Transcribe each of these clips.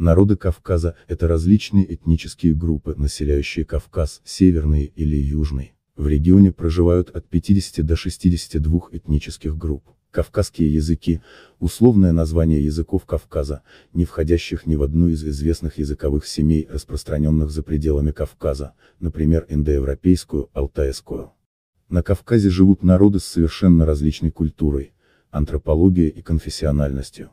Народы Кавказа – это различные этнические группы, населяющие Кавказ, северные или южные. В регионе проживают от 50 до 62 этнических групп. Кавказские языки – условное название языков Кавказа, не входящих ни в одну из известных языковых семей, распространенных за пределами Кавказа, например, индоевропейскую, алтайскую. На Кавказе живут народы с совершенно различной культурой, антропологией и конфессиональностью.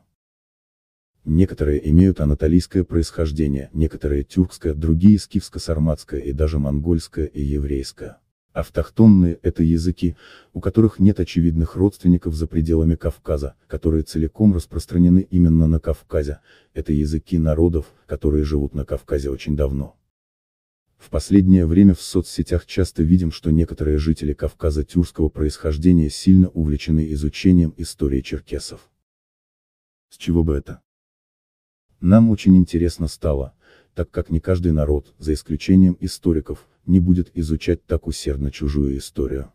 Некоторые имеют анатолийское происхождение, некоторые тюркское, другие скифско-сарматское и даже монгольское и еврейское. Автохтонные – это языки, у которых нет очевидных родственников за пределами Кавказа, которые целиком распространены именно на Кавказе, это языки народов, которые живут на Кавказе очень давно. В последнее время в соцсетях часто видим, что некоторые жители Кавказа тюркского происхождения сильно увлечены изучением истории черкесов. С чего бы это? Нам очень интересно стало, так как не каждый народ, за исключением историков, не будет изучать так усердно чужую историю.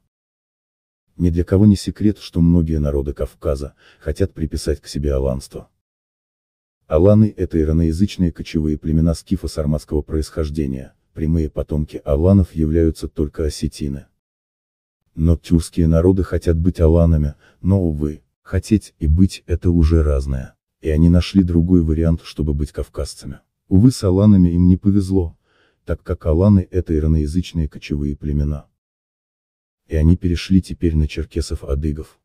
Ни для кого не секрет, что многие народы Кавказа, хотят приписать к себе аланство. Аланы – это ираноязычные кочевые племена скифо сарматского происхождения, прямые потомки аланов являются только осетины. Но тюркские народы хотят быть аланами, но, увы, хотеть и быть – это уже разное и они нашли другой вариант, чтобы быть кавказцами. Увы, с аланами им не повезло, так как аланы – это ираноязычные кочевые племена. И они перешли теперь на черкесов-адыгов.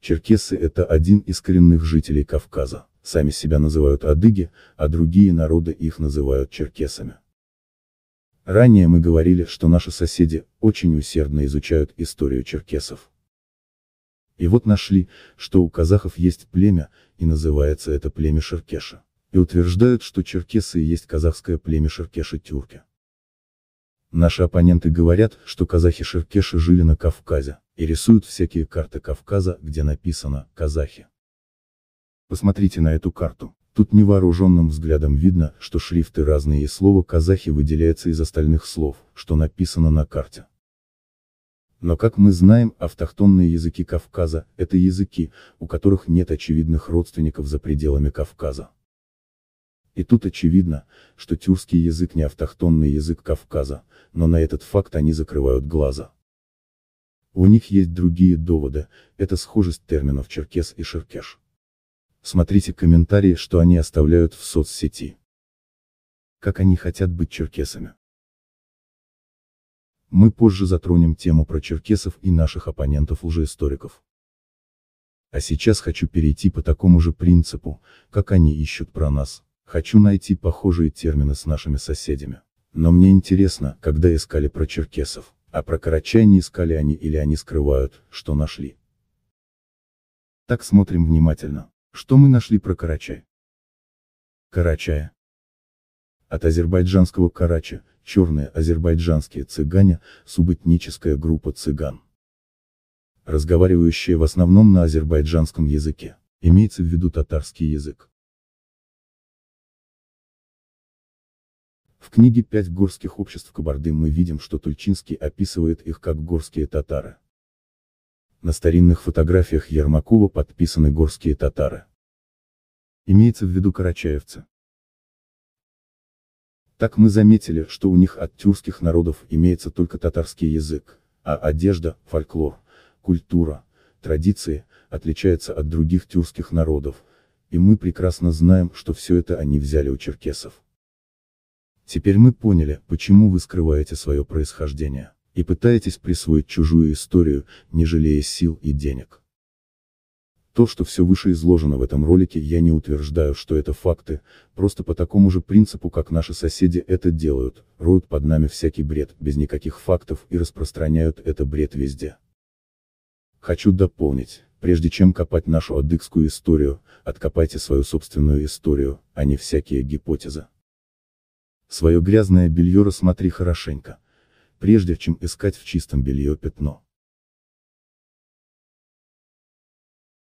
Черкесы – это один из коренных жителей Кавказа, сами себя называют адыги, а другие народы их называют черкесами. Ранее мы говорили, что наши соседи очень усердно изучают историю черкесов. И вот нашли, что у казахов есть племя, и называется это племя Шеркеша. И утверждают, что черкесы и есть казахское племя Шеркеши-тюрки. Наши оппоненты говорят, что казахи-шеркеши жили на Кавказе, и рисуют всякие карты Кавказа, где написано «казахи». Посмотрите на эту карту. Тут невооруженным взглядом видно, что шрифты разные и слово «казахи» выделяется из остальных слов, что написано на карте. Но как мы знаем, автохтонные языки Кавказа – это языки, у которых нет очевидных родственников за пределами Кавказа. И тут очевидно, что тюркский язык не автохтонный язык Кавказа, но на этот факт они закрывают глаза. У них есть другие доводы, это схожесть терминов черкес и шеркеш. Смотрите комментарии, что они оставляют в соцсети. Как они хотят быть черкесами. Мы позже затронем тему про черкесов и наших оппонентов уже историков. А сейчас хочу перейти по такому же принципу, как они ищут про нас. Хочу найти похожие термины с нашими соседями. Но мне интересно, когда искали про черкесов, а про карачай искали они или они скрывают, что нашли. Так смотрим внимательно. Что мы нашли про карачай? Карачая. От азербайджанского Карача, черные азербайджанские цыгане, субэтническая группа цыган. разговаривающие в основном на азербайджанском языке, имеется в виду татарский язык. В книге «Пять горских обществ Кабарды» мы видим, что Тульчинский описывает их как горские татары. На старинных фотографиях Ермакова подписаны горские татары. Имеется в виду карачаевцы. Так мы заметили, что у них от тюркских народов имеется только татарский язык, а одежда, фольклор, культура, традиции, отличаются от других тюркских народов, и мы прекрасно знаем, что все это они взяли у черкесов. Теперь мы поняли, почему вы скрываете свое происхождение, и пытаетесь присвоить чужую историю, не жалея сил и денег. То, что все выше изложено в этом ролике, я не утверждаю, что это факты, просто по такому же принципу, как наши соседи это делают, роют под нами всякий бред, без никаких фактов, и распространяют это бред везде. Хочу дополнить, прежде чем копать нашу адыгскую историю, откопайте свою собственную историю, а не всякие гипотезы. Свое грязное белье рассмотри хорошенько, прежде чем искать в чистом белье пятно.